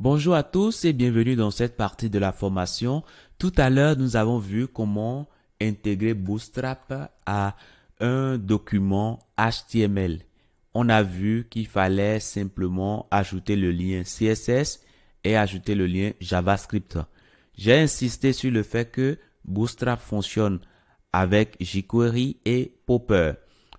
Bonjour à tous et bienvenue dans cette partie de la formation. Tout à l'heure, nous avons vu comment intégrer Bootstrap à un document HTML. On a vu qu'il fallait simplement ajouter le lien CSS et ajouter le lien JavaScript. J'ai insisté sur le fait que Bootstrap fonctionne avec jQuery et Popper.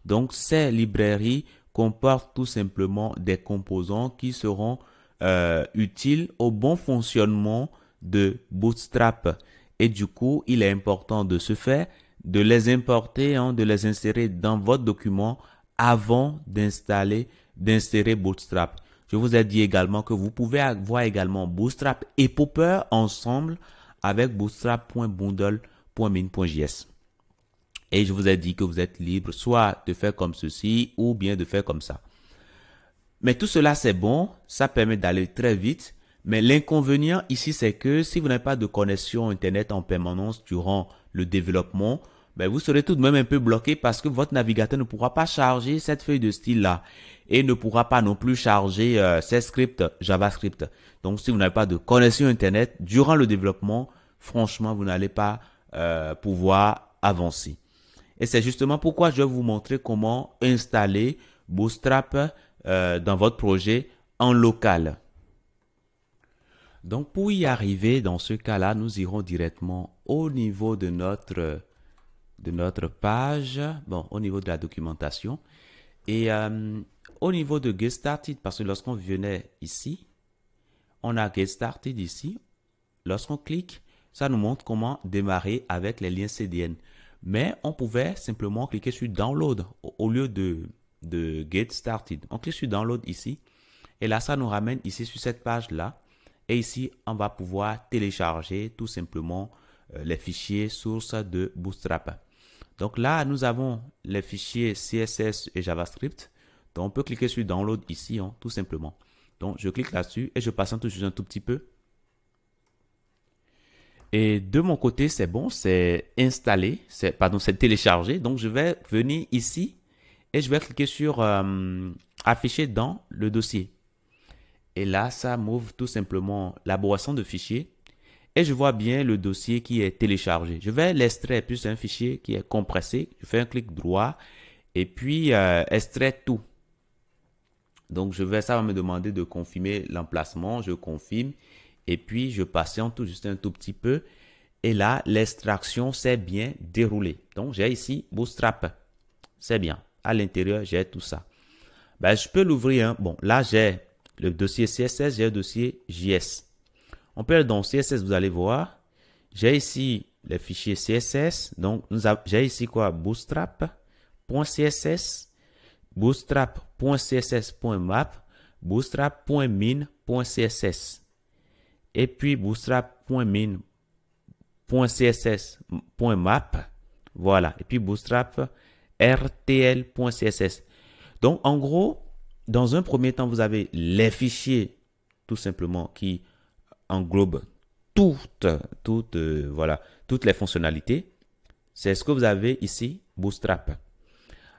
Donc ces librairies comportent tout simplement des composants qui seront euh, utile au bon fonctionnement de Bootstrap. Et du coup, il est important de ce faire, de les importer, hein, de les insérer dans votre document avant d'installer, d'insérer Bootstrap. Je vous ai dit également que vous pouvez avoir également Bootstrap et Popper ensemble avec bootstrap.bundle.min.js. Et je vous ai dit que vous êtes libre soit de faire comme ceci ou bien de faire comme ça. Mais tout cela, c'est bon, ça permet d'aller très vite. Mais l'inconvénient ici, c'est que si vous n'avez pas de connexion Internet en permanence durant le développement, ben vous serez tout de même un peu bloqué parce que votre navigateur ne pourra pas charger cette feuille de style-là et ne pourra pas non plus charger ces euh, scripts JavaScript. Donc, si vous n'avez pas de connexion Internet durant le développement, franchement, vous n'allez pas euh, pouvoir avancer. Et c'est justement pourquoi je vais vous montrer comment installer Bootstrap euh, dans votre projet en local. Donc pour y arriver, dans ce cas-là, nous irons directement au niveau de notre, de notre page, bon, au niveau de la documentation. Et euh, au niveau de Get Started, parce que lorsqu'on venait ici, on a Get Started ici. Lorsqu'on clique, ça nous montre comment démarrer avec les liens CDN. Mais on pouvait simplement cliquer sur Download au lieu de de Get Started. On clique sur Download ici. Et là, ça nous ramène ici sur cette page-là. Et ici, on va pouvoir télécharger tout simplement euh, les fichiers sources de Bootstrap. Donc là, nous avons les fichiers CSS et JavaScript. Donc on peut cliquer sur Download ici, hein, tout simplement. Donc je clique là-dessus et je tout juste un tout petit peu. Et de mon côté, c'est bon, c'est installé, c'est pardon, c'est téléchargé. Donc je vais venir ici et je vais cliquer sur euh, afficher dans le dossier. Et là, ça m'ouvre tout simplement la boisson de fichiers et je vois bien le dossier qui est téléchargé. Je vais l'extraire puis c'est un fichier qui est compressé. Je fais un clic droit et puis euh, extrait tout. Donc je vais, ça va me demander de confirmer l'emplacement. Je confirme et puis je patiente tout juste un tout petit peu. Et là, l'extraction s'est bien déroulée. Donc j'ai ici Bootstrap. C'est bien. À l'intérieur, j'ai tout ça. Ben, je peux l'ouvrir. Hein. Bon, là, j'ai le dossier CSS, j'ai le dossier JS. On peut dans CSS, vous allez voir. J'ai ici le fichier CSS. Donc, j'ai ici quoi Bootstrap.css, bootstrap.css.map, bootstrap.min.css. Et puis, bootstrap.min.css.map. Voilà. Et puis, bootstrap rtl.css. Donc, en gros, dans un premier temps, vous avez les fichiers, tout simplement, qui englobent toutes, toutes, euh, voilà, toutes les fonctionnalités. C'est ce que vous avez ici, Bootstrap.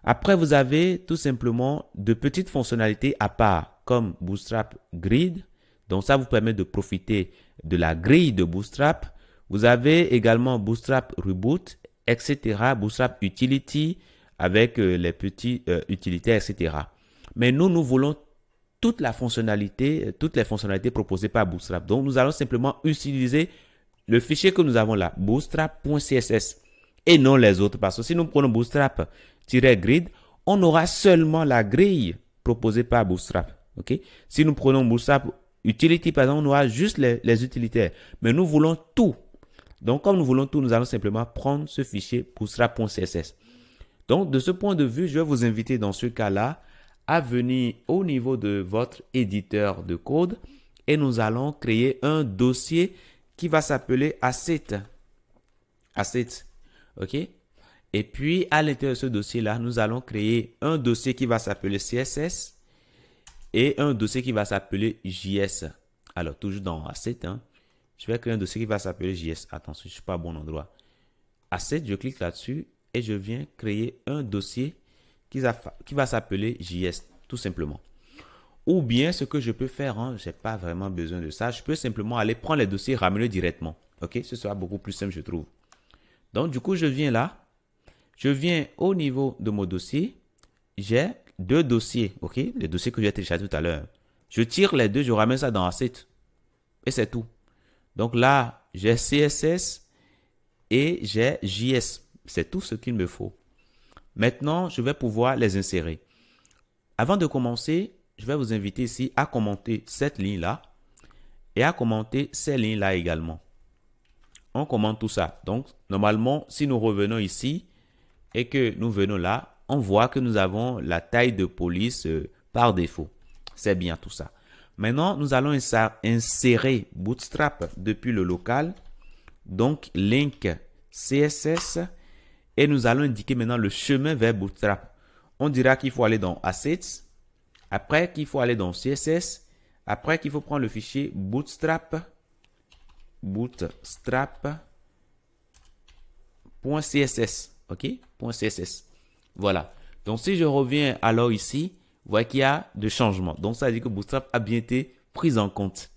Après, vous avez tout simplement de petites fonctionnalités à part, comme Bootstrap Grid. Donc, ça vous permet de profiter de la grille de Bootstrap. Vous avez également Bootstrap Reboot, etc. Bootstrap Utility, avec euh, les petits euh, utilitaires, etc. Mais nous, nous voulons toute la fonctionnalité, euh, toutes les fonctionnalités proposées par Bootstrap. Donc, nous allons simplement utiliser le fichier que nous avons là, bootstrap.css, et non les autres. Parce que si nous prenons bootstrap-grid, on aura seulement la grille proposée par Bootstrap. ok Si nous prenons Bootstrap Utility, par exemple, on aura juste les, les utilitaires. Mais nous voulons tout. Donc, comme nous voulons tout, nous allons simplement prendre ce fichier bootstrap.css. Donc, de ce point de vue, je vais vous inviter dans ce cas-là à venir au niveau de votre éditeur de code et nous allons créer un dossier qui va s'appeler asset. Asset. OK Et puis, à l'intérieur de ce dossier-là, nous allons créer un dossier qui va s'appeler CSS et un dossier qui va s'appeler JS. Alors, toujours dans Asset, hein, je vais créer un dossier qui va s'appeler JS. Attention, je ne suis pas au bon endroit. Asset, je clique là-dessus et je viens créer un dossier qui va s'appeler JS, tout simplement. Ou bien ce que je peux faire, hein, je n'ai pas vraiment besoin de ça, je peux simplement aller prendre les dossiers, et ramener directement. Ok, ce sera beaucoup plus simple, je trouve. Donc, du coup, je viens là, je viens au niveau de mon dossier, j'ai deux dossiers, ok, les dossiers que j'ai téléchargés tout à l'heure. Je tire les deux, je ramène ça dans Asset. Et c'est tout. Donc là, j'ai CSS et j'ai JS. C'est tout ce qu'il me faut. Maintenant, je vais pouvoir les insérer. Avant de commencer, je vais vous inviter ici à commenter cette ligne-là et à commenter ces lignes-là également. On commente tout ça. Donc, normalement, si nous revenons ici et que nous venons là, on voit que nous avons la taille de police euh, par défaut. C'est bien tout ça. Maintenant, nous allons insérer Bootstrap depuis le local. Donc, link CSS et nous allons indiquer maintenant le chemin vers Bootstrap. On dira qu'il faut aller dans Assets, après qu'il faut aller dans CSS, après qu'il faut prendre le fichier Bootstrap, Bootstrap.css, ok, .css. Voilà. Donc si je reviens alors ici, vous voyez qu'il y a des changements. Donc ça veut dire que Bootstrap a bien été pris en compte.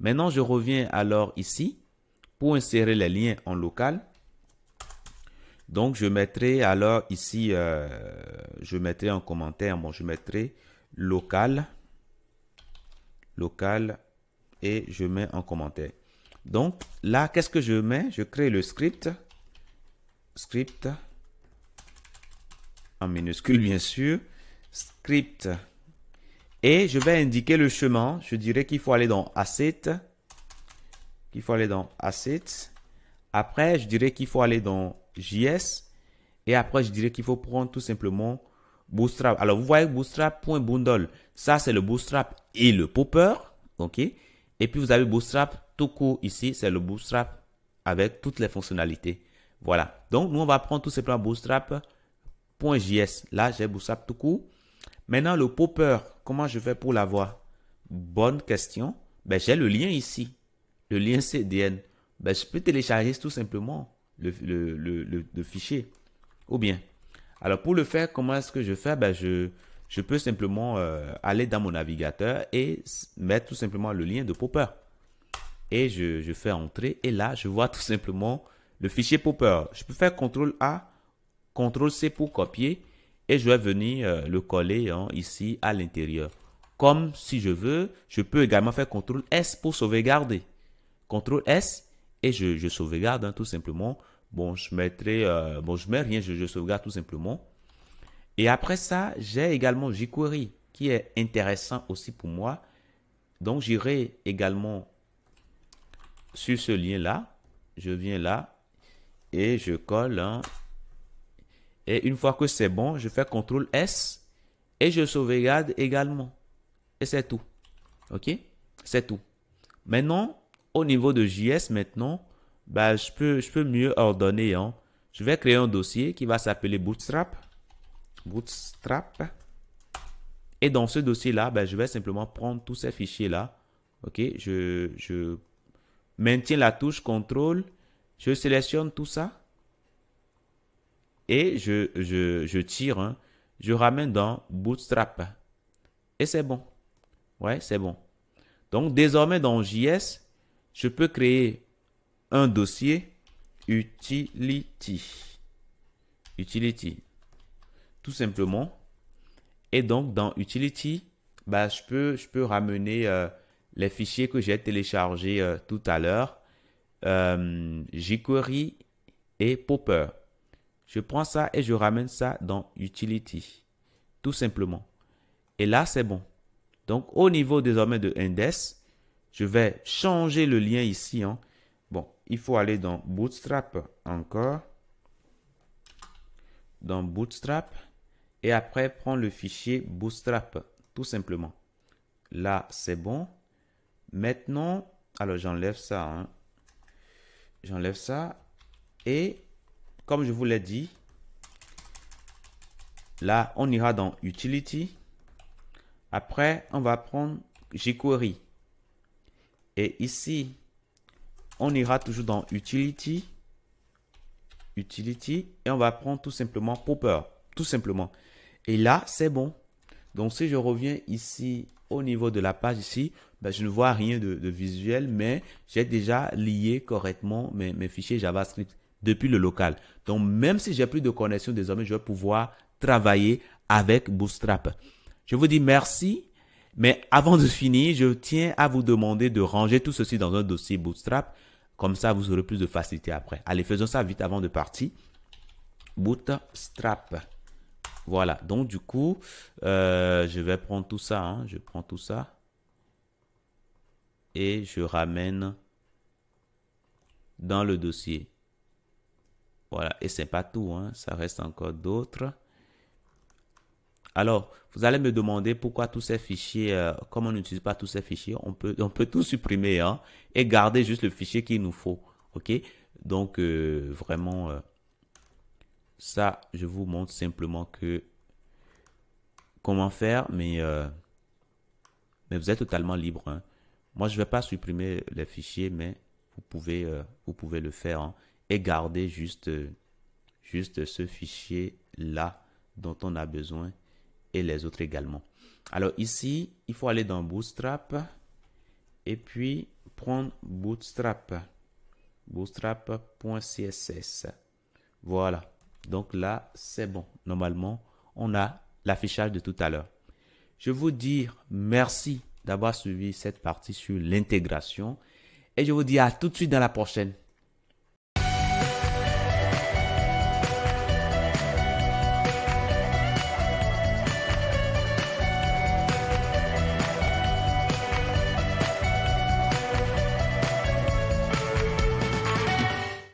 Maintenant, je reviens alors ici pour insérer les liens en local. Donc, je mettrai alors ici, euh, je mettrai en commentaire, bon, je mettrai local, local, et je mets en commentaire. Donc, là, qu'est-ce que je mets Je crée le script, script, en minuscule, bien sûr, script, et je vais indiquer le chemin. Je dirais qu'il faut aller dans Asset, qu'il faut aller dans Asset. Après, je dirais qu'il faut aller dans JS. Et après, je dirais qu'il faut prendre tout simplement Bootstrap. Alors, vous voyez Bootstrap.bundle. Ça, c'est le Bootstrap et le Popper. OK Et puis, vous avez Bootstrap tout ici. C'est le Bootstrap avec toutes les fonctionnalités. Voilà. Donc, nous, on va prendre tout simplement Bootstrap.js. Là, j'ai Bootstrap tout Maintenant, le Popper, comment je fais pour l'avoir Bonne question. Ben, j'ai le lien ici. Le lien CDN. Ben, je peux télécharger tout simplement le, fichier. Ou bien. Alors pour le faire, comment est-ce que je fais ben, je, je peux simplement euh, aller dans mon navigateur et mettre tout simplement le lien de Popper. Et je, fais entrer et là, je vois tout simplement le fichier Popper. Je peux faire CTRL A, CTRL C pour copier et je vais venir euh, le coller hein, ici à l'intérieur. Comme si je veux, je peux également faire CTRL S pour sauvegarder. CTRL S et je, sauvegarde hein, tout simplement. Bon, je mettrai, euh, bon, je mets rien, je, sauvegarde tout simplement. Et après ça, j'ai également jQuery qui est intéressant aussi pour moi. Donc, j'irai également sur ce lien-là. Je viens là et je colle. Hein. Et une fois que c'est bon, je fais CTRL S et je sauvegarde également. Et c'est tout. OK C'est tout. Maintenant, au niveau de JS maintenant, bah, je, peux, je peux mieux ordonner. Hein. Je vais créer un dossier qui va s'appeler Bootstrap. Bootstrap. Et dans ce dossier-là, bah, je vais simplement prendre tous ces fichiers-là. OK, je, je maintiens la touche contrôle. Je sélectionne tout ça. Et je, je, tire. Hein. Je ramène dans Bootstrap. Et c'est bon. Ouais, c'est bon. Donc, désormais, dans JS, je peux créer un dossier utility. Utility. Tout simplement. Et donc, dans utility, bah, je, peux, je peux ramener euh, les fichiers que j'ai téléchargés euh, tout à l'heure. Euh, jQuery et Popper. Je prends ça et je ramène ça dans utility. Tout simplement. Et là, c'est bon. Donc, au niveau désormais de Index, je vais changer le lien ici. Hein. Bon, il faut aller dans Bootstrap encore. Dans Bootstrap. Et après, prendre le fichier Bootstrap, tout simplement. Là, c'est bon. Maintenant, alors j'enlève ça. Hein. J'enlève ça. Et comme je vous l'ai dit, là, on ira dans Utility. Après, on va prendre jQuery. Et ici, on ira toujours dans Utility. Utility. Et on va prendre tout simplement Popper. Tout simplement. Et là, c'est bon. Donc, si je reviens ici au niveau de la page ici, ben, je ne vois rien de, visuel, mais j'ai déjà lié correctement mes, mes fichiers JavaScript depuis le local. Donc, même si j'ai plus de connexion désormais, je vais pouvoir travailler avec Bootstrap. Je vous dis merci. Mais avant de finir, je tiens à vous demander de ranger tout ceci dans un dossier Bootstrap. Comme ça, vous aurez plus de facilité après. Allez, faisons ça vite avant de partir. Bootstrap. Voilà. Donc, du coup, euh, je vais prendre tout ça. Hein. Je prends tout ça. Et je ramène dans le dossier. Voilà. Et c'est pas tout. Hein. Ça reste encore d'autres. Alors, vous allez me demander pourquoi tous ces fichiers, euh, comment on n'utilise pas tous ces fichiers, on peut, on peut tout supprimer hein, et garder juste le fichier qu'il nous faut. OK Donc, euh, vraiment, euh, ça, je vous montre simplement que comment faire, mais, mais vous êtes totalement libre. Hein. Moi, je ne vais pas supprimer les fichiers, mais vous pouvez, vous pouvez le faire hein, et garder juste, juste ce fichier-là dont on a besoin les autres également. Alors ici, il faut aller dans Bootstrap et puis prendre Bootstrap. Bootstrap.css. Voilà. Donc là, c'est bon. Normalement, on a l'affichage de tout à l'heure. Je vous dis merci d'avoir suivi cette partie sur l'intégration et je vous dis à tout de suite dans la prochaine.